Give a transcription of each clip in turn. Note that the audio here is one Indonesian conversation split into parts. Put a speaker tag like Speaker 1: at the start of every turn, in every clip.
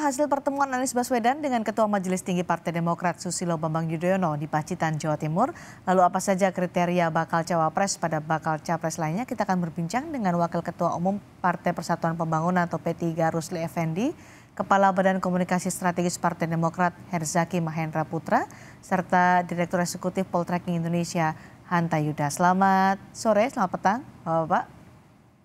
Speaker 1: hasil pertemuan Anies Baswedan dengan Ketua Majelis Tinggi Partai Demokrat Susilo Bambang Yudhoyono di Pacitan, Jawa Timur? Lalu apa saja kriteria bakal cawapres pada bakal capres lainnya? Kita akan berbincang dengan Wakil Ketua Umum Partai Persatuan Pembangunan atau P3 Rusli Effendi, Kepala Badan Komunikasi Strategis Partai Demokrat Herzaki Mahendra Putra, serta Direktur Eksekutif Poltreking Indonesia Hanta Yuda. Selamat sore, selamat petang, Bapak-Bapak.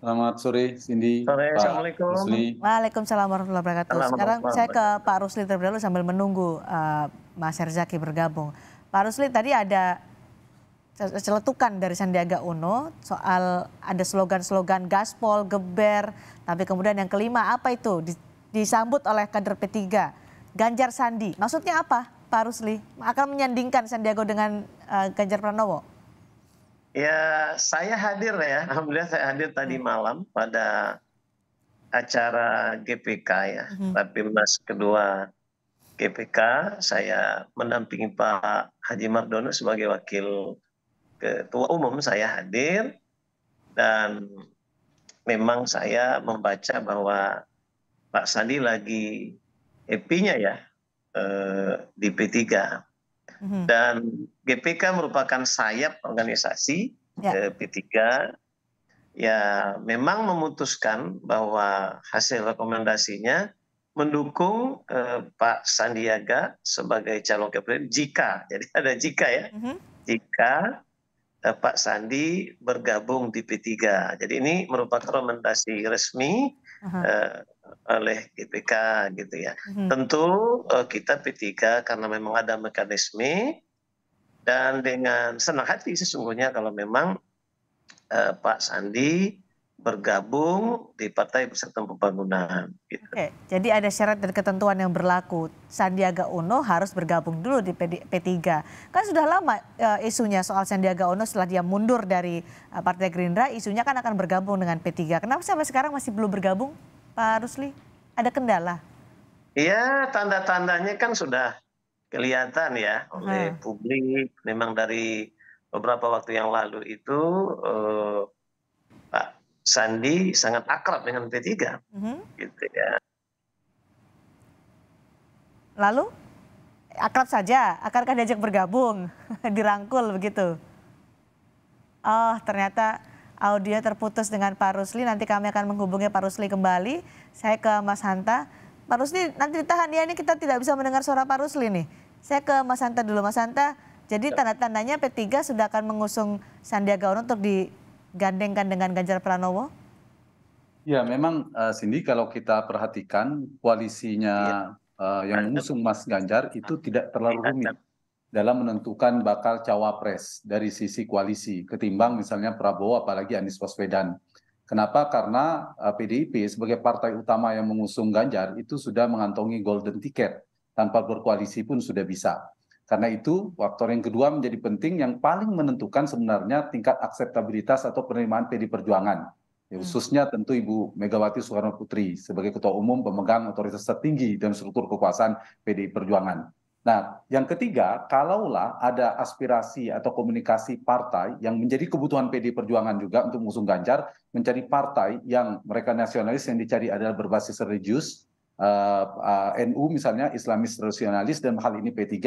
Speaker 2: Selamat sore, Cindy. Sore, Pak Assalamualaikum. Rusli.
Speaker 1: Waalaikumsalam warahmatullahi wabarakatuh. Sekarang saya ke Pak Rusli terlebih dahulu sambil menunggu uh, Mas Herzaki bergabung. Pak Rusli, tadi ada celetukan dari Sandiaga Uno soal ada slogan-slogan gaspol, geber, tapi kemudian yang kelima apa itu disambut oleh kader P3, Ganjar Sandi. Maksudnya apa, Pak Rusli? Akan menyandingkan Sandiaga dengan uh, Ganjar Pranowo?
Speaker 3: Ya, saya hadir ya. Alhamdulillah saya hadir tadi hmm. malam pada acara GPK ya, hmm. Rapimnas kedua GPK. Saya mendampingi Pak Haji Mardono sebagai wakil ketua umum. Saya hadir dan memang saya membaca bahwa Pak Sandi lagi happy-nya ya eh, di P3. Hmm. Dan GPK merupakan sayap organisasi ya. Eh, P3 ya memang memutuskan bahwa hasil rekomendasinya mendukung eh, Pak Sandiaga sebagai calon presiden jika jadi ada jika ya mm -hmm. jika eh, Pak Sandi bergabung di P3 jadi ini merupakan rekomendasi resmi uh-huh. eh, oleh GPK gitu ya -hmm. tentu eh, kita P3 karena memang ada mekanisme dan dengan senang hati sesungguhnya kalau memang uh, Pak Sandi bergabung di Partai Persatuan Pembangunan. Gitu.
Speaker 1: Oke, jadi ada syarat dan ketentuan yang berlaku. Sandiaga Uno harus bergabung dulu di P3. Kan sudah lama uh, isunya soal Sandiaga Uno setelah dia mundur dari uh, Partai Gerindra, isunya kan akan bergabung dengan P3. Kenapa sampai sekarang masih belum bergabung, Pak Rusli? Ada kendala?
Speaker 3: Iya, tanda-tandanya kan sudah kelihatan ya hmm. oleh publik memang dari beberapa waktu yang lalu itu eh, Pak Sandi sangat akrab dengan P3 hmm. gitu ya
Speaker 1: lalu akrab saja akankah diajak bergabung dirangkul begitu oh ternyata audio terputus dengan Pak Rusli nanti kami akan menghubungi Pak Rusli kembali saya ke Mas Hanta Pak Rusli nanti ditahan ya ini kita tidak bisa mendengar suara Pak Rusli nih. Saya ke Mas Hanta dulu Mas Hanta. Jadi ya. tanda-tandanya P3 sudah akan mengusung Sandiaga Uno untuk digandengkan dengan Ganjar Pranowo?
Speaker 2: Ya memang uh, Cindy kalau kita perhatikan koalisinya ya. uh, yang mengusung Mas Ganjar itu tidak terlalu rumit dalam menentukan bakal cawapres dari sisi koalisi ketimbang misalnya Prabowo apalagi Anies Baswedan. Kenapa? Karena PDIP eh, sebagai partai utama yang mengusung Ganjar itu sudah mengantongi golden ticket. Tanpa berkoalisi pun sudah bisa. Karena itu faktor yang kedua menjadi penting yang paling menentukan sebenarnya tingkat akseptabilitas atau penerimaan PD Perjuangan. Ya, hmm. khususnya tentu Ibu Megawati Soekarno Putri sebagai ketua umum pemegang otoritas tertinggi dan struktur kekuasaan PDI Perjuangan. Nah, yang ketiga, kalaulah ada aspirasi atau komunikasi partai yang menjadi kebutuhan PD Perjuangan juga untuk mengusung Ganjar, mencari partai yang mereka nasionalis yang dicari adalah berbasis religius, uh, eh, uh, eh, NU misalnya, Islamis Rasionalis, dan hal ini P3,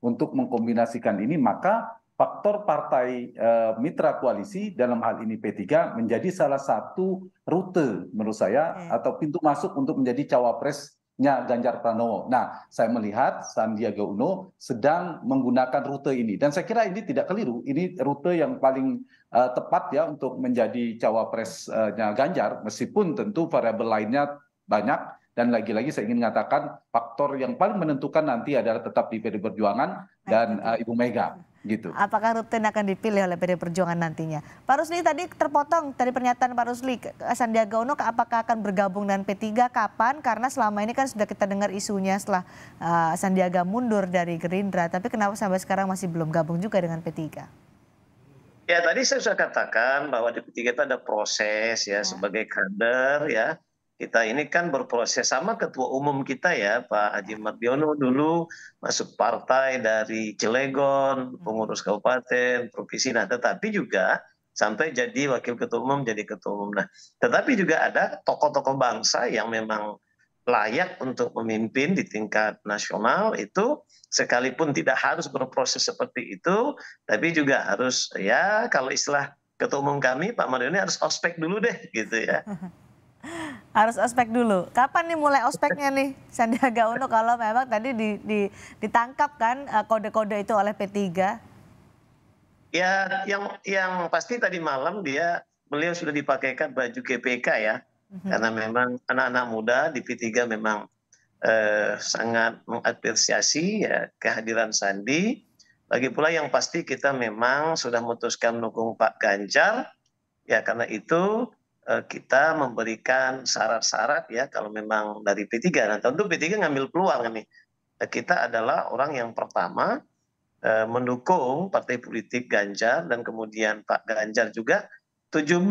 Speaker 2: untuk mengkombinasikan ini, maka faktor partai uh, mitra koalisi dalam hal ini P3 menjadi salah satu rute menurut saya, okay. atau pintu masuk untuk menjadi cawapres nya Ganjar Pranowo. Nah, saya melihat Sandiaga Uno sedang menggunakan rute ini dan saya kira ini tidak keliru. Ini rute yang paling uh, tepat ya untuk menjadi cawapresnya Ganjar meskipun tentu variabel lainnya banyak dan lagi-lagi saya ingin mengatakan faktor yang paling menentukan nanti adalah tetap di PD Perjuangan dan uh, Ibu Mega. Gitu.
Speaker 1: Apakah Rutin akan dipilih oleh PD Perjuangan nantinya? Pak Rusli tadi terpotong dari pernyataan Pak Rusli, Sandiaga Uno apakah akan bergabung dengan P3 kapan? Karena selama ini kan sudah kita dengar isunya setelah uh, Sandiaga mundur dari Gerindra, tapi kenapa sampai sekarang masih belum gabung juga dengan P3?
Speaker 3: Ya tadi saya sudah katakan bahwa di P3 itu ada proses ya, ya. sebagai kader ya kita ini kan berproses sama ketua umum kita ya Pak Haji Mardiono dulu masuk partai dari Cilegon hmm. pengurus kabupaten provinsi nah tetapi juga sampai jadi wakil ketua umum jadi ketua umum nah tetapi juga ada tokoh-tokoh bangsa yang memang layak untuk memimpin di tingkat nasional itu sekalipun tidak harus berproses seperti itu tapi juga harus ya kalau istilah ketua umum kami Pak Mardiono harus ospek dulu deh gitu ya
Speaker 1: Harus ospek dulu. Kapan nih mulai ospeknya nih Sandiaga Uno kalau memang tadi di, di, ditangkap kan eh, kode-kode itu oleh P3?
Speaker 3: Ya, yang yang pasti tadi malam dia beliau sudah dipakaikan baju GPK ya. Mm-hmm. Karena memang anak-anak muda di P3 memang eh, sangat mengapresiasi ya kehadiran Sandi. Lagi pula yang pasti kita memang sudah memutuskan mendukung Pak Ganjar. Ya karena itu Eh, kita memberikan syarat-syarat ya kalau memang dari P3. Nah tentu P3 ngambil peluang nih. Eh, kita adalah orang yang pertama eh, mendukung partai politik Ganjar dan kemudian Pak Ganjar juga 17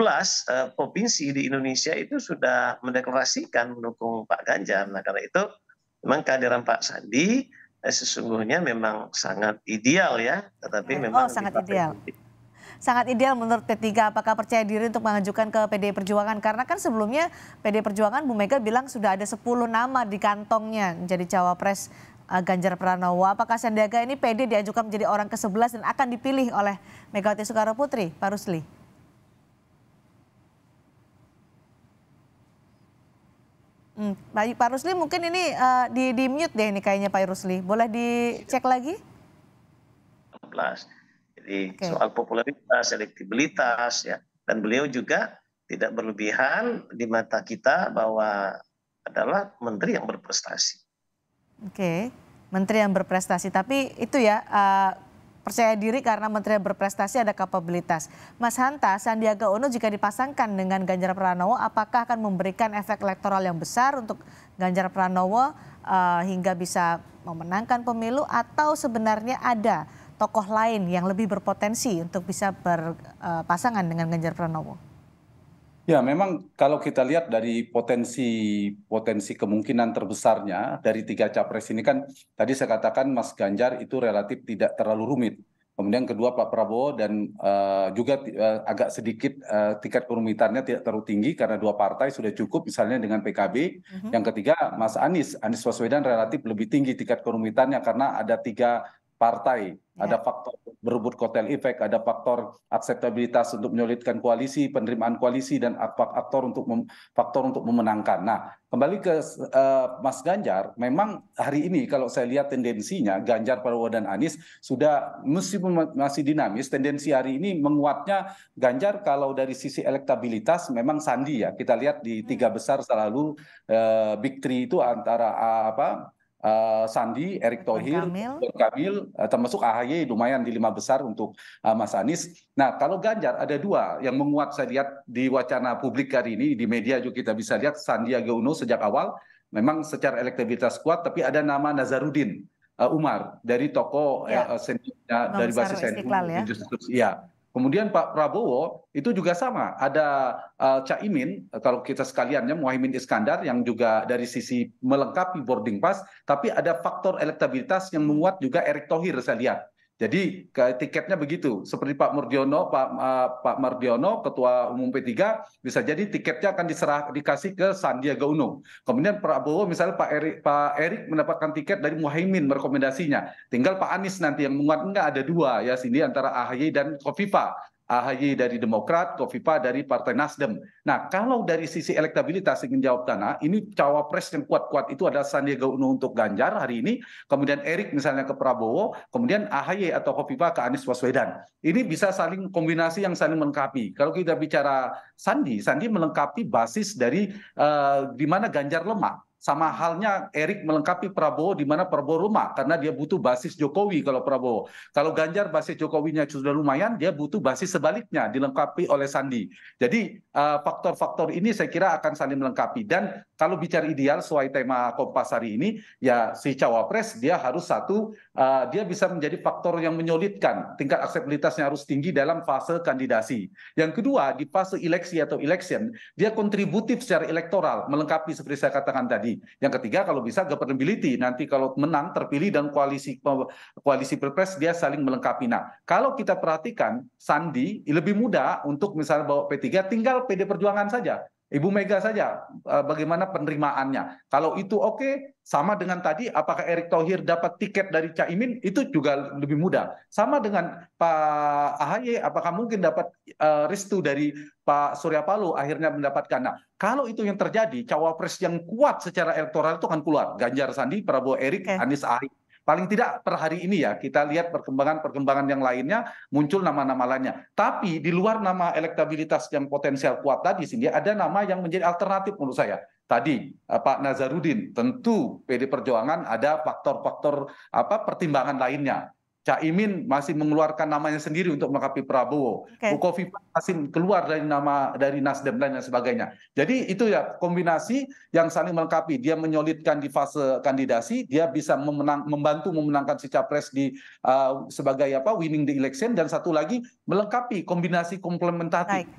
Speaker 3: provinsi di Indonesia itu sudah mendeklarasikan mendukung Pak Ganjar. Nah karena itu memang kehadiran Pak Sandi sesungguhnya memang sangat ideal ya. Tetapi oh, memang oh, sangat ideal.
Speaker 1: Politik sangat ideal menurut P3? Apakah percaya diri untuk mengajukan ke PD Perjuangan? Karena kan sebelumnya PD Perjuangan Bu Mega bilang sudah ada 10 nama di kantongnya jadi cawapres eh, Ganjar Pranowo. Apakah Sandiaga ini PD diajukan menjadi orang ke-11 dan akan dipilih oleh Megawati Soekarno Putri, Pak Rusli? Hmm, Pak Rusli mungkin ini uh, di, di mute deh ini kayaknya Pak Rusli. Boleh dicek lagi?
Speaker 3: Jadi okay. soal popularitas, elektibilitas ya. Dan beliau juga tidak berlebihan di mata kita bahwa adalah menteri yang berprestasi.
Speaker 1: Oke, okay. menteri yang berprestasi. Tapi itu ya uh, percaya diri karena menteri yang berprestasi ada kapabilitas. Mas Hanta, Sandiaga Uno jika dipasangkan dengan Ganjar Pranowo, apakah akan memberikan efek elektoral yang besar untuk Ganjar Pranowo uh, hingga bisa memenangkan pemilu atau sebenarnya ada tokoh lain yang lebih berpotensi untuk bisa berpasangan dengan Ganjar Pranowo?
Speaker 2: Ya, memang kalau kita lihat dari potensi potensi kemungkinan terbesarnya dari tiga capres ini kan tadi saya katakan Mas Ganjar itu relatif tidak terlalu rumit. Kemudian kedua Pak Prabowo dan uh, juga uh, agak sedikit uh, tingkat kerumitannya tidak terlalu tinggi karena dua partai sudah cukup misalnya dengan PKB. Uh mhm. -huh. Yang ketiga Mas Anies, Anies Baswedan relatif lebih tinggi tingkat kerumitannya karena ada tiga partai ada ya. faktor berebut kotel efek, ada faktor akseptabilitas untuk menyulitkan koalisi, penerimaan koalisi dan faktor untuk faktor untuk memenangkan. Nah, kembali ke uh, Mas Ganjar, memang hari ini kalau saya lihat tendensinya Ganjar Prabowo dan Anies sudah masih masih dinamis, tendensi hari ini menguatnya Ganjar kalau dari sisi elektabilitas memang Sandi ya. Kita lihat di tiga hmm. besar selalu uh, big three itu antara uh, apa uh, Sandi, Erick Thohir, Kamil, Kamil uh, termasuk AHY lumayan di lima besar untuk uh, Mas Anies. Nah kalau Ganjar ada dua yang menguat saya lihat di wacana publik hari ini di media juga kita bisa lihat Sandiaga Uno sejak awal memang secara elektabilitas kuat tapi ada nama Nazarudin Umar dari toko ya. uh, dari basis NU ya. ya Kemudian Pak Prabowo itu juga sama, ada uh, Imin, kalau kita sekaliannya Muhaimin Iskandar yang juga dari sisi melengkapi boarding pass, tapi ada faktor elektabilitas yang menguat juga Erick Thohir saya lihat. Jadi tiketnya begitu. Seperti Pak Murdiono, Pak Pak Mardiono, Ketua Umum P3, bisa jadi tiketnya akan diserah dikasih ke Sandiaga Uno. Kemudian Prabowo misalnya Pak Erik Pak Erik mendapatkan tiket dari Muhaimin merekomendasinya. Tinggal Pak Anies nanti yang menguat enggak ada dua ya sini antara AHY dan Kofifa. AHY dari Demokrat, Kofifa dari Partai Nasdem. Nah, kalau dari sisi elektabilitas ingin jawab tanah, ini cawapres yang kuat-kuat itu adalah Sandiaga Uno untuk Ganjar hari ini, kemudian Erik misalnya ke Prabowo, kemudian AHY atau Kofifa ke Anies Baswedan. Ini bisa saling kombinasi yang saling melengkapi. Kalau kita bicara Sandi, Sandi melengkapi basis dari uh, di mana Ganjar lemah sama halnya Erik melengkapi Prabowo di mana Prabowo rumah karena dia butuh basis Jokowi kalau Prabowo. Kalau Ganjar basis Jokowinya sudah lumayan, dia butuh basis sebaliknya dilengkapi oleh Sandi. Jadi eh, faktor-faktor ini saya kira akan saling melengkapi dan kalau bicara ideal sesuai tema Kompas hari ini, ya si cawapres dia harus satu, uh, dia bisa menjadi faktor yang menyulitkan tingkat akseptabilitasnya harus tinggi dalam fase kandidasi. Yang kedua di fase eleksi atau election, dia kontributif secara elektoral melengkapi seperti saya katakan tadi. Yang ketiga kalau bisa governability, nanti kalau menang terpilih dan koalisi koalisi pilpres dia saling melengkapi. Nah kalau kita perhatikan Sandi lebih mudah untuk misalnya bawa P3, tinggal PD Perjuangan saja Ibu Mega saja eh, bagaimana penerimaannya. Kalau itu oke, sama dengan tadi apakah Erick Thohir dapat tiket dari Caimin itu juga lebih mudah. Sama dengan Pak AHY apakah mungkin dapat uh, restu dari Pak Surya Paloh akhirnya mendapatkan. Nah, kalau itu yang terjadi, cawapres yang kuat secara elektoral itu akan keluar. Ganjar Sandi, Prabowo Erick, okay. Anies AHY. Paling tidak per hari ini ya, kita lihat perkembangan-perkembangan yang lainnya, muncul nama-nama lainnya. Tapi di luar nama elektabilitas yang potensial kuat tadi, sehingga ada nama yang menjadi alternatif menurut saya. Tadi eh, Pak Nazarudin, tentu PD Perjuangan ada faktor-faktor apa pertimbangan lainnya Caimin masih mengeluarkan namanya sendiri untuk melengkapi Prabowo. Okay. Bukoviva masih keluar dari nama dari Nasdem dan lain sebagainya. Jadi itu ya kombinasi yang saling melengkapi. Dia menyolidkan di fase kandidasi, dia bisa memenang, membantu memenangkan si capres di uh, sebagai apa winning the election dan satu lagi melengkapi kombinasi komplementatif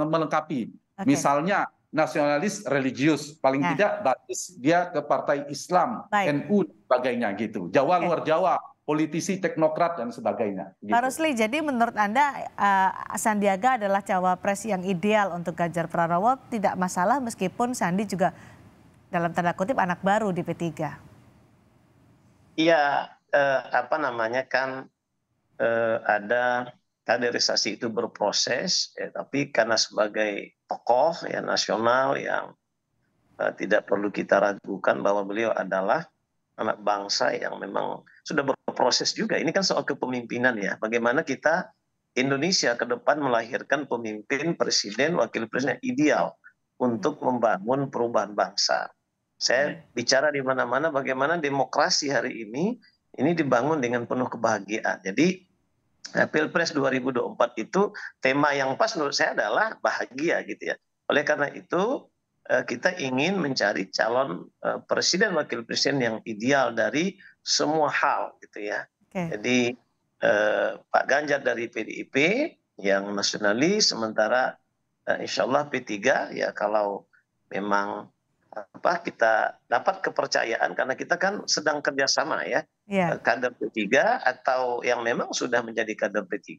Speaker 2: melengkapi. Okay. Misalnya nasionalis religius paling nah. tidak basis dia ke partai Islam, Baik. NU sebagainya gitu. Jawa okay. luar Jawa politisi teknokrat dan sebagainya. Gitu. Pak
Speaker 1: Rusli, jadi menurut Anda uh, Sandiaga adalah cawapres yang ideal untuk Ganjar Pranowo tidak masalah meskipun Sandi juga dalam tanda kutip anak baru di P3.
Speaker 3: Iya, uh, apa namanya kan uh, ada kaderisasi itu berproses, ya, tapi karena sebagai tokoh ya nasional yang tidak perlu kita ragukan bahwa beliau adalah anak bangsa yang memang sudah ber proses juga. Ini kan soal kepemimpinan ya. Bagaimana kita Indonesia ke depan melahirkan pemimpin, presiden, wakil presiden ideal untuk membangun perubahan bangsa. Saya bicara di mana-mana bagaimana demokrasi hari ini ini dibangun dengan penuh kebahagiaan. Jadi eh, Pilpres 2024 itu tema yang pas menurut saya adalah bahagia gitu ya. Oleh karena itu Eh, kita ingin mencari calon eh, presiden wakil presiden yang ideal dari semua hal gitu ya. Okay. Jadi eh, Pak Ganjar dari PDIP yang nasionalis, sementara Insya Allah P3 ya kalau memang apa kita dapat kepercayaan karena kita kan sedang kerjasama ya yeah. Iya. kader P3 atau yang memang sudah menjadi kader P3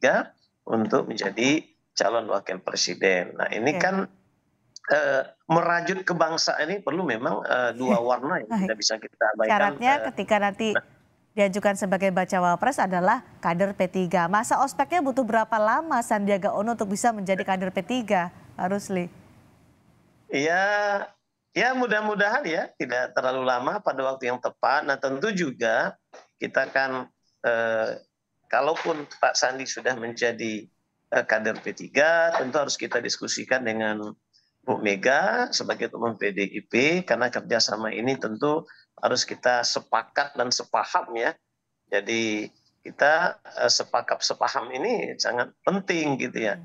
Speaker 3: untuk menjadi calon wakil presiden. Nah ini yeah. kan Eh, merajut kebangsaan ini perlu memang uh, dua warna yang tidak bisa kita abaikan. Syaratnya uh,
Speaker 1: ketika nanti nah. diajukan sebagai bacawa pres adalah kader P3. Masa ospeknya butuh berapa lama Sandiaga Uno untuk bisa menjadi kader P3, Pak Rusli?
Speaker 3: Iya, ya, ya mudah-mudahan ya tidak terlalu lama pada waktu yang tepat. Nah tentu juga kita akan, eh, kalaupun Pak Sandi sudah menjadi eh, kader P3, tentu harus kita diskusikan dengan Bu Mega sebagai teman PDIP karena kerjasama ini tentu harus kita sepakat dan sepaham ya. Jadi kita eh, sepakat sepaham ini sangat penting gitu ya.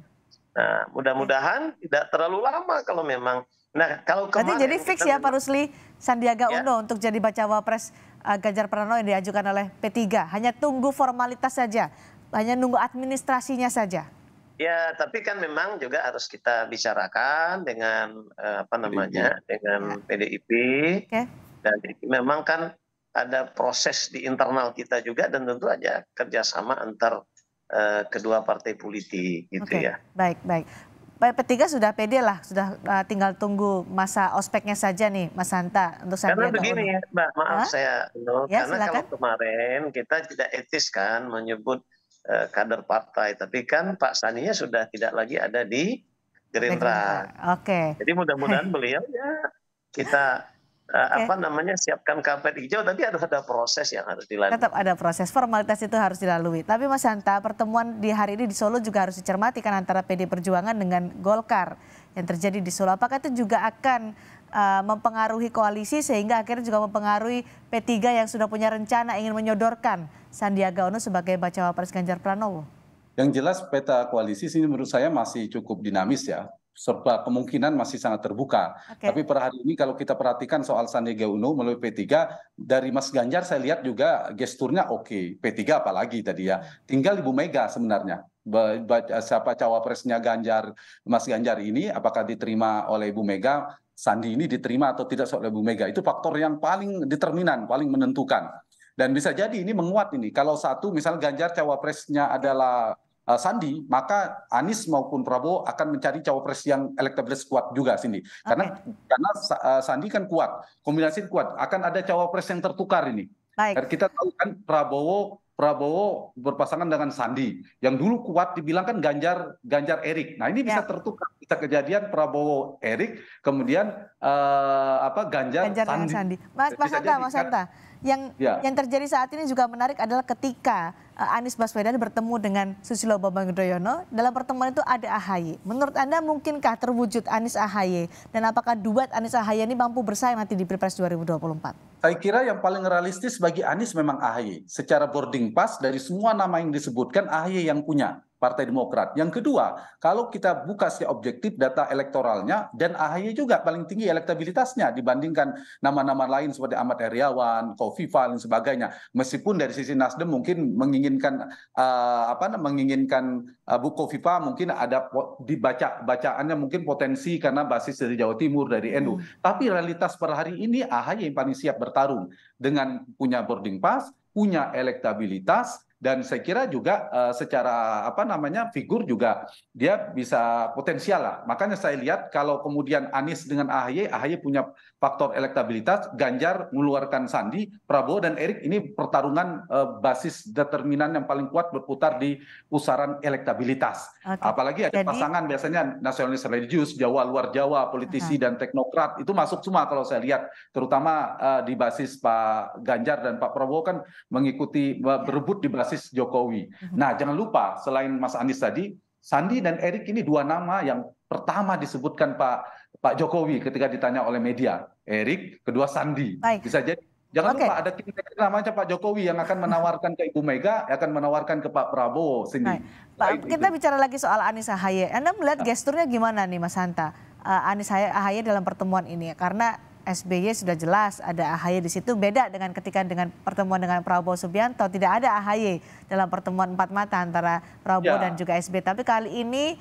Speaker 3: Nah mudah-mudahan tidak terlalu lama kalau memang. Nah kalau kemarin. jadi fix ya
Speaker 1: Pak Rusli Sandiaga ya. Uno untuk jadi baca wapres uh, Ganjar Pranowo yang diajukan oleh P3. Hanya tunggu formalitas saja, hanya nunggu administrasinya saja.
Speaker 3: Ya, tapi kan memang juga harus kita bicarakan dengan eh, apa namanya, PDIP. dengan ya. PDIP. Okay. Dan memang kan ada proses di internal kita juga dan tentu aja kerjasama antar uh, kedua partai politik, gitu okay. ya.
Speaker 1: Baik, baik. P3 sudah pede lah, sudah uh, tinggal tunggu masa ospeknya saja nih, Mas Santa untuk saya. Karena begini, ya, Mbak,
Speaker 3: maaf Hah? saya, no, ya, karena silakan. kalau kemarin kita tidak etis kan menyebut Eh, kader partai. Tapi kan Pak Saninya sudah tidak lagi ada di Gerindra. Oke. Okay. Jadi mudah-mudahan beliau ya kita eh, okay. apa namanya siapkan kapet hijau tapi harus ada proses yang harus dilalui. Tetap
Speaker 1: ada proses formalitas itu harus dilalui. Tapi Mas Hanta, pertemuan di hari ini di Solo juga harus dicermati kan antara PD Perjuangan dengan Golkar yang terjadi di Solo. Apakah itu juga akan Eh, mempengaruhi koalisi sehingga akhirnya juga mempengaruhi P3 yang sudah punya rencana ingin menyodorkan Sandiaga Uno sebagai bacawa pres Ganjar Pranowo?
Speaker 2: Yang jelas peta koalisi sini menurut saya masih cukup dinamis ya. Serba kemungkinan masih sangat terbuka. Okay. Tapi per hari ini kalau kita perhatikan soal Sandiaga Uno melalui P3, dari Mas Ganjar saya lihat juga gesturnya oke. Okay. P3 apalagi tadi ya. Tinggal Ibu Mega sebenarnya siapa cawapresnya Ganjar Mas Ganjar ini apakah diterima oleh Ibu Mega Sandi ini diterima atau tidak oleh Bu Mega itu faktor yang paling determinan, paling menentukan. Dan bisa jadi ini menguat ini. Kalau satu misal Ganjar cawapresnya adalah eh, Sandi, maka Anies maupun Prabowo akan mencari cawapres yang elektabilitas kuat juga sini. Okay. Karena eh, Sandi kan kuat, kombinasi kuat. Akan ada cawapres yang tertukar ini. Baik. Kita tahu kan Prabowo Prabowo berpasangan dengan Sandi. Yang dulu kuat dibilang kan Ganjar Ganjar Erik. Nah, ini bisa ya. tertukar. Bisa kejadian Prabowo Erik, kemudian uh, apa Ganjar, Ganjar Sandi. Sandi.
Speaker 1: Mas, Mas Hanta, Mas kan? Hanta. Yang ya. yang terjadi saat ini juga menarik adalah ketika Eh, Anies Baswedan bertemu dengan Susilo Bambang Yudhoyono. Dalam pertemuan itu ada AHY. Menurut Anda mungkinkah terwujud Anies AHY? Dan apakah duet Anies AHY ini mampu bersaing nanti di Pilpres 2024?
Speaker 2: Saya kira yang paling realistis bagi Anies memang AHY. Secara boarding pass dari semua nama yang disebutkan AHY yang punya. Partai Demokrat. Yang kedua, kalau kita buka secara objektif data elektoralnya dan AHY juga paling tinggi elektabilitasnya dibandingkan nama-nama lain seperti Ahmad Heriawan, Kofifa dan sebagainya. Meskipun dari sisi Nasdem mungkin menginginkan uh, apa menginginkan uh, Bu Kofifa mungkin ada dibaca bacaannya mungkin potensi karena basis dari Jawa Timur dari NU. Hmm. Tapi realitas per hari ini AHY yang paling siap bertarung dengan punya boarding pass, punya elektabilitas dan saya kira juga uh, secara apa namanya figur juga dia bisa potensial lah. Makanya saya lihat kalau kemudian Anies dengan AHY, AHY punya faktor elektabilitas, Ganjar mengeluarkan Sandi, Prabowo dan Erik ini pertarungan uh, basis determinan yang paling kuat berputar di pusaran elektabilitas. Okay. Apalagi ada Jadi... pasangan biasanya nasionalis religius, Jawa luar Jawa, politisi uh -huh. dan teknokrat itu masuk semua kalau saya lihat, terutama uh, di basis Pak Ganjar dan Pak Prabowo kan mengikuti berebut di basis basis Jokowi. Mhm. Nah, jangan lupa selain Mas Anies tadi, Sandi dan Erik ini dua nama yang pertama disebutkan Pak Pak Jokowi ketika ditanya oleh media. Erik, kedua Sandi. Baik. Bisa jadi Jangan okay. lupa ada kira-kira namanya Pak Jokowi yang akan menawarkan ke Ibu Mega, akan menawarkan ke Pak Prabowo sendiri. Nah, Pak, kita itu.
Speaker 1: bicara lagi soal Anies Ahaye. Anda melihat nah. gesturnya gimana nih Mas Hanta? Eh, Anies Ahaye dalam pertemuan ini karena SBY sudah jelas ada AHY di situ. Beda dengan ketika dengan pertemuan dengan Prabowo Subianto, tidak ada AHY dalam pertemuan empat mata antara Prabowo ya. dan juga SBY. Tapi kali ini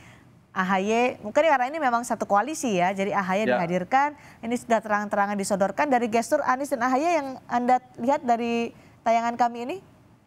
Speaker 1: AHY, mungkin karena ini memang satu koalisi ya, jadi AHY ya. dihadirkan, ini sudah terang-terangan disodorkan dari gestur Anies dan AHY yang Anda lihat dari tayangan kami ini?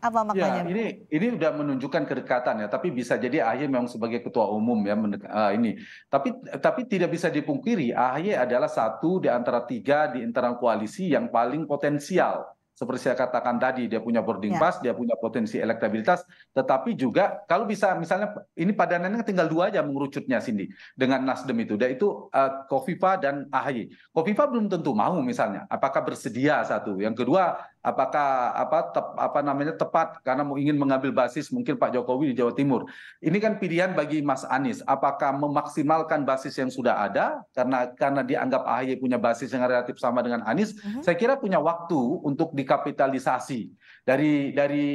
Speaker 1: Apa ya, maknanya? Ya,
Speaker 2: ini ini sudah menunjukkan kedekatan ya, tapi bisa jadi AHY memang sebagai ketua umum ya eh, ini. Tapi tapi tidak bisa dipungkiri AHY adalah satu di antara tiga di internal koalisi yang paling potensial seperti saya katakan tadi dia punya boarding ya. pass, dia punya potensi elektabilitas, tetapi juga kalau bisa misalnya ini padanannya tinggal dua aja mengerucutnya Cindy dengan Nasdem itu, yaitu itu uh, Kofifa dan AHY. Kofifa belum tentu mau misalnya, apakah bersedia satu. Yang kedua apakah apa tep, apa namanya tepat karena mau ingin mengambil basis mungkin Pak Jokowi di Jawa Timur. Ini kan pilihan bagi Mas Anies, apakah memaksimalkan basis yang sudah ada karena karena dianggap AHY punya basis yang relatif sama dengan Anies, uh mhm. -huh. saya kira punya waktu untuk dikapitalisasi. Dari dari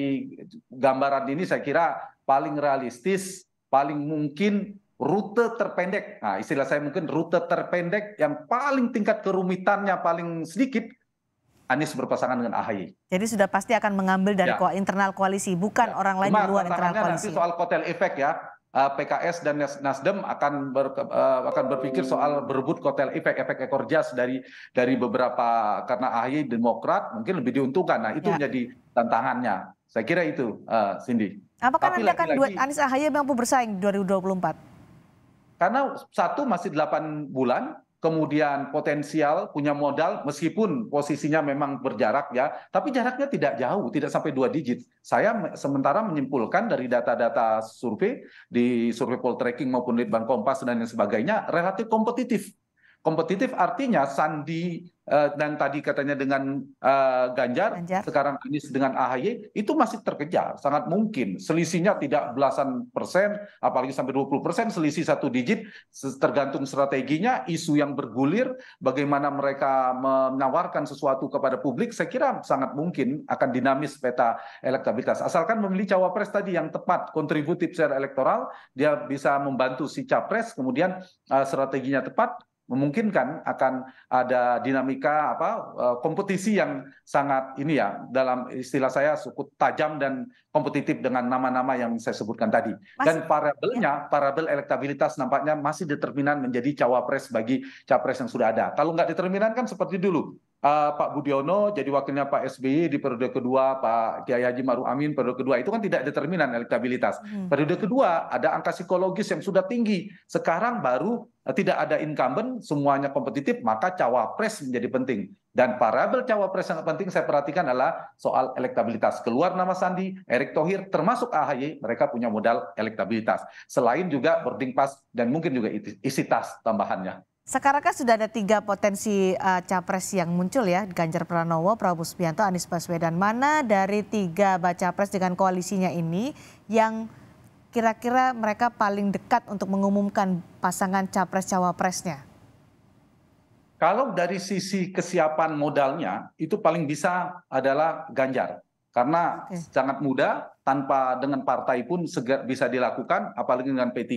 Speaker 2: gambaran ini saya kira paling realistis, paling mungkin rute terpendek. Nah, istilah saya mungkin rute terpendek yang paling tingkat kerumitannya paling sedikit Anies berpasangan dengan AHY.
Speaker 1: Jadi sudah pasti akan mengambil dari ya. internal koalisi, bukan ya. orang lain Cuma di luar internal koalisi. Nanti
Speaker 2: soal kotel efek ya, eh, PKS dan Nasdem akan ber, eh, akan berpikir soal berebut kotel efek efek ekor jas dari dari beberapa karena AHY Demokrat mungkin lebih diuntungkan. Nah itu ya. menjadi tantangannya. Saya kira itu, uh, Cindy.
Speaker 1: Apakah Tapi nanti akan duet Anies AHY mampu bersaing 2024?
Speaker 2: Karena satu masih 8 bulan, kemudian potensial, punya modal, meskipun posisinya memang berjarak ya, tapi jaraknya tidak jauh, tidak sampai dua digit. Saya sementara menyimpulkan dari data-data survei di survei poll tracking maupun Litbang Kompas dan lain sebagainya relatif kompetitif kompetitif artinya Sandi eh, dan tadi katanya dengan eh, Ganjar, Ganjar, sekarang Anies dengan AHY itu masih terkejar, sangat mungkin selisihnya tidak belasan persen, apalagi sampai 20 persen, selisih satu digit, tergantung strateginya, isu yang bergulir, bagaimana mereka menawarkan sesuatu kepada publik, saya kira sangat mungkin akan dinamis peta elektabilitas. Asalkan memilih cawapres tadi yang tepat, kontributif secara elektoral, dia bisa membantu si capres, kemudian eh, strateginya tepat, memungkinkan akan ada dinamika apa eh, kompetisi yang sangat ini ya dalam istilah saya cukup tajam dan kompetitif dengan nama-nama yang saya sebutkan tadi. Mas, dan parabelnya, ya. parabel elektabilitas nampaknya masih determinan menjadi cawapres bagi capres yang sudah ada. Kalau nggak determinan kan seperti dulu uh, Pak Budiono jadi wakilnya Pak SBY di periode kedua, Pak Kiai Haji Maruf Amin periode kedua itu kan tidak determinan elektabilitas. Hmm. Periode kedua ada angka psikologis yang sudah tinggi. Sekarang baru uh, tidak ada incumbent, semuanya kompetitif, maka cawapres menjadi penting. Dan parabel cawapres yang penting saya perhatikan adalah soal elektabilitas. Keluar nama Sandi, Erick Thohir, termasuk AHY, mereka punya modal elektabilitas. Selain juga boarding pass dan mungkin juga isi tas tambahannya.
Speaker 1: Sekarang kan sudah ada tiga potensi uh, capres yang muncul ya, Ganjar Pranowo, Prabowo Subianto, Anies Baswedan. Mana dari tiga baca pres dengan koalisinya ini yang kira-kira mereka paling dekat untuk mengumumkan pasangan capres-cawapresnya?
Speaker 2: Kalau dari sisi kesiapan modalnya, itu paling bisa adalah Ganjar. Karena okay. sangat mudah, tanpa dengan partai pun bisa dilakukan, apalagi dengan P3.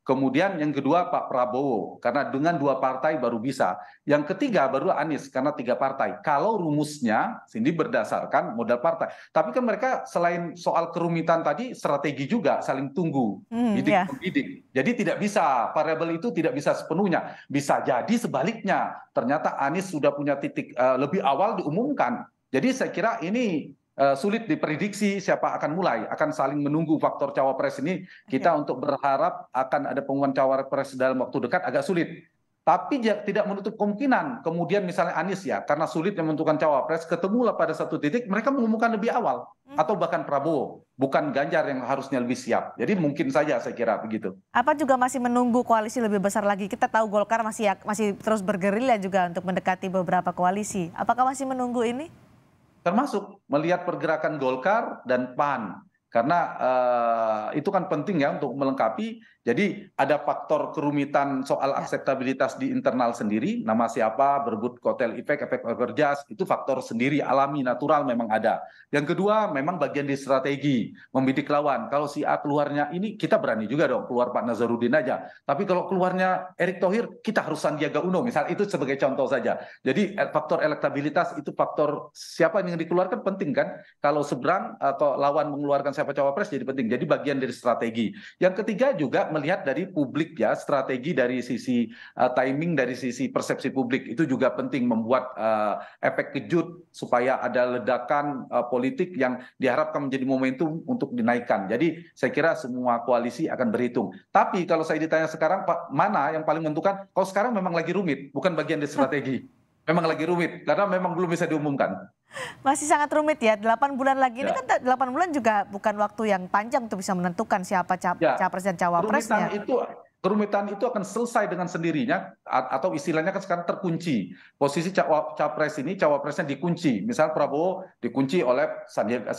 Speaker 2: Kemudian yang kedua Pak Prabowo karena dengan dua partai baru bisa. Yang ketiga baru Anies karena tiga partai. Kalau rumusnya sendiri berdasarkan modal partai. Tapi kan mereka selain soal kerumitan tadi strategi juga saling tunggu hmm, bidik yeah. bidik. Jadi tidak bisa variabel itu tidak bisa sepenuhnya. Bisa jadi sebaliknya ternyata Anies sudah punya titik uh, lebih awal diumumkan. Jadi saya kira ini Eh, sulit diprediksi siapa akan mulai, akan saling menunggu faktor cawapres ini. Kita okay. untuk berharap akan ada pengumuman cawapres dalam waktu dekat agak sulit. Tapi tidak menutup kemungkinan kemudian misalnya Anies ya karena sulit menentukan cawapres ketemulah pada satu titik mereka mengumumkan lebih awal hmm. atau bahkan Prabowo bukan Ganjar yang harusnya lebih siap. Jadi mungkin saja saya kira begitu.
Speaker 1: Apa juga masih menunggu koalisi lebih besar lagi? Kita tahu Golkar masih masih terus bergerilya juga untuk mendekati beberapa koalisi. Apakah masih menunggu ini?
Speaker 2: termasuk melihat pergerakan golkar dan pan karena eh, itu kan penting ya untuk melengkapi jadi ada faktor kerumitan soal ya. akseptabilitas di internal sendiri, nama siapa, berebut kotel efek, efek overjust, itu faktor sendiri alami natural memang ada. Yang kedua memang bagian di strategi, membidik lawan. Kalau si A keluarnya ini kita berani juga dong keluar Pak Nazarudin aja. Tapi kalau keluarnya Erick Thohir kita harus Sandiaga Uno misal itu sebagai contoh saja. Jadi faktor elektabilitas itu faktor siapa yang dikeluarkan penting kan? Kalau seberang atau lawan mengeluarkan siapa cawapres jadi penting. Jadi bagian dari strategi. Yang ketiga juga melihat dari publik ya strategi dari sisi uh, timing dari sisi persepsi publik itu juga penting membuat uh, efek kejut supaya ada ledakan uh, politik yang diharapkan menjadi momentum untuk dinaikkan. Jadi saya kira semua koalisi akan berhitung. Tapi kalau saya ditanya sekarang Pak mana yang paling menentukan? Kalau sekarang memang lagi rumit, bukan bagian dari strategi. Memang lagi rumit karena memang belum bisa diumumkan.
Speaker 1: Masih sangat rumit ya, 8 bulan lagi. Ya. Ini kan 8 bulan juga bukan waktu yang panjang untuk bisa menentukan siapa cap ya. capres dan cawapresnya. Kerumitan itu
Speaker 2: kerumitan itu akan selesai dengan sendirinya atau istilahnya kan sekarang terkunci. Posisi capres ini cawapresnya dikunci. Misal Prabowo dikunci oleh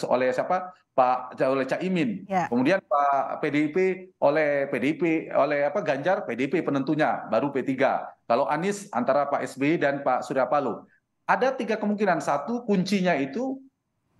Speaker 2: oleh siapa? Pak oleh Caimin. Ya. Kemudian Pak PDIP oleh PDIP oleh apa Ganjar PDIP penentunya baru P3. Kalau Anies antara Pak SBY dan Pak Surya Paloh ada tiga kemungkinan. Satu, kuncinya itu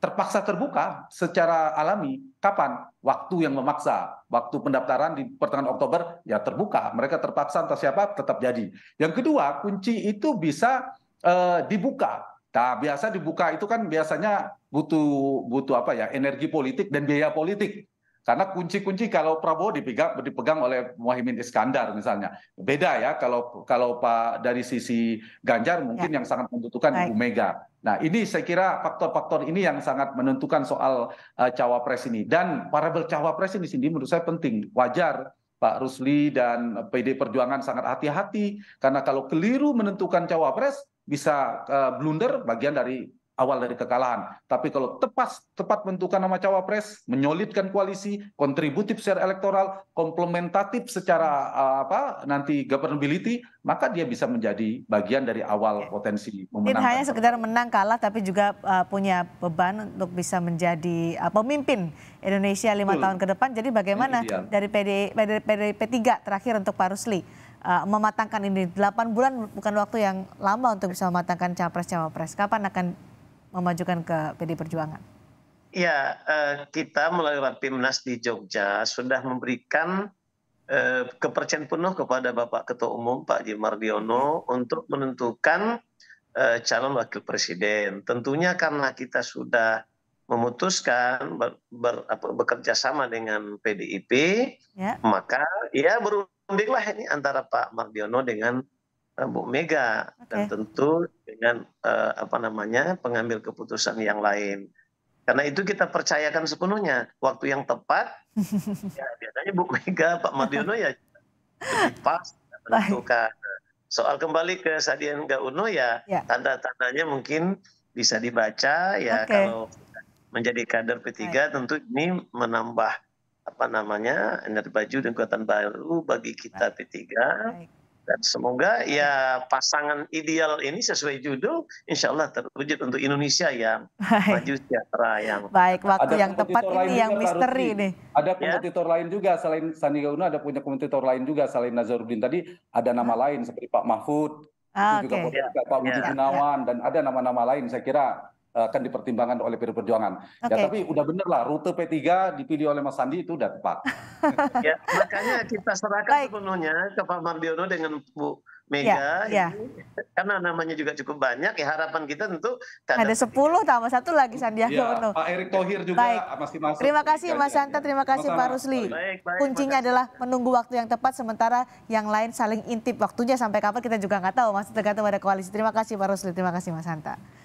Speaker 2: terpaksa terbuka secara alami. Kapan? Waktu yang memaksa. Waktu pendaftaran di pertengahan Oktober, ya terbuka. Mereka terpaksa entah siapa, tetap jadi. Yang kedua, kunci itu bisa eh, dibuka. Nah, biasa dibuka itu kan biasanya butuh butuh apa ya energi politik dan biaya politik karena kunci-kunci kalau Prabowo dipegang, dipegang oleh Muhaimin Iskandar misalnya. Beda ya kalau kalau Pak dari sisi Ganjar mungkin ya. yang sangat membutuhkan Ibu Mega. Nah, ini saya kira faktor-faktor ini yang sangat menentukan soal uh, cawapres ini dan parabel cawapres ini sendiri menurut saya penting. Wajar Pak Rusli dan PD Perjuangan sangat hati-hati karena kalau keliru menentukan cawapres bisa uh, blunder bagian dari awal dari kekalahan. Tapi kalau tepat tepat bentukan nama cawapres, menyolidkan koalisi, kontributif secara elektoral, komplementatif secara eh, apa nanti governability, maka dia bisa menjadi bagian dari awal ya. potensi memenangkan. Tidak hanya sekedar
Speaker 1: menang kalah, tapi juga uh, punya beban untuk bisa menjadi uh, pemimpin Indonesia lima tahun ke depan. Jadi bagaimana dari PD, PD, PD P3 terakhir untuk Pak Rusli? uh, mematangkan ini. 8 bulan bukan waktu yang lama untuk bisa mematangkan capres-cawapres. Kapan akan memajukan ke PD Perjuangan?
Speaker 3: Ya, eh, kita melalui Rapimnas di Jogja sudah memberikan eh, kepercayaan penuh kepada Bapak Ketua Umum Pak Jim Mardiono untuk menentukan eh, calon wakil presiden. Tentunya karena kita sudah memutuskan ber, ber, apa, bekerja sama dengan PDIP,
Speaker 2: ya. maka
Speaker 3: ya berundinglah ini antara Pak Mardiono dengan Eh, Bu Mega okay. dan tentu dengan uh, apa namanya pengambil keputusan yang lain. Karena itu kita percayakan sepenuhnya waktu yang tepat. ya, biasanya Bu Mega, Pak Mardiono ya pas menentukan. Soal kembali ke Sandiaga Uno ya, ya. tanda-tandanya mungkin bisa dibaca ya okay. kalau menjadi kader P3 Baik. tentu ini menambah apa namanya energi baju dan kekuatan baru bagi kita Baik. P3. Baik dan semoga ya pasangan ideal ini sesuai judul, insya Allah terwujud untuk Indonesia yang
Speaker 2: maju sejahtera yang. Baik, waktu ada yang tepat ini yang misteri ini Ada ya. kompetitor ya? lain juga selain Sandiaga Uno, ada punya kompetitor lain juga selain Nazaruddin tadi. Ada nama ah. lain seperti Pak Mahfud, ah, itu okay. juga ya, Pak Budi ya, ya, Gunawan, dan ada nama-nama lain saya kira Eh, akan dipertimbangkan oleh PD Perjuangan. Okay. Ya tapi udah bener lah rute P3 dipilih oleh Mas Sandi itu udah tepat. ya, makanya kita serahkan Baik. sepenuhnya ke Pak Mardiono dengan Bu
Speaker 1: Mega ya, ya.
Speaker 3: karena namanya juga cukup banyak ya harapan kita tentu ada 10
Speaker 1: tambah satu lagi Sandiaga ya, Uno. Pak Erick
Speaker 2: Thohir juga baik. masih masuk. Terima kasih Mas Santa, terima kasih Sama. Pak Rusli.
Speaker 1: Kuncinya adalah menunggu waktu yang tepat sementara yang lain saling intip waktunya sampai kapan kita juga nggak tahu masih tergantung pada koalisi. Terima kasih Pak Rusli, terima kasih Mas Santa.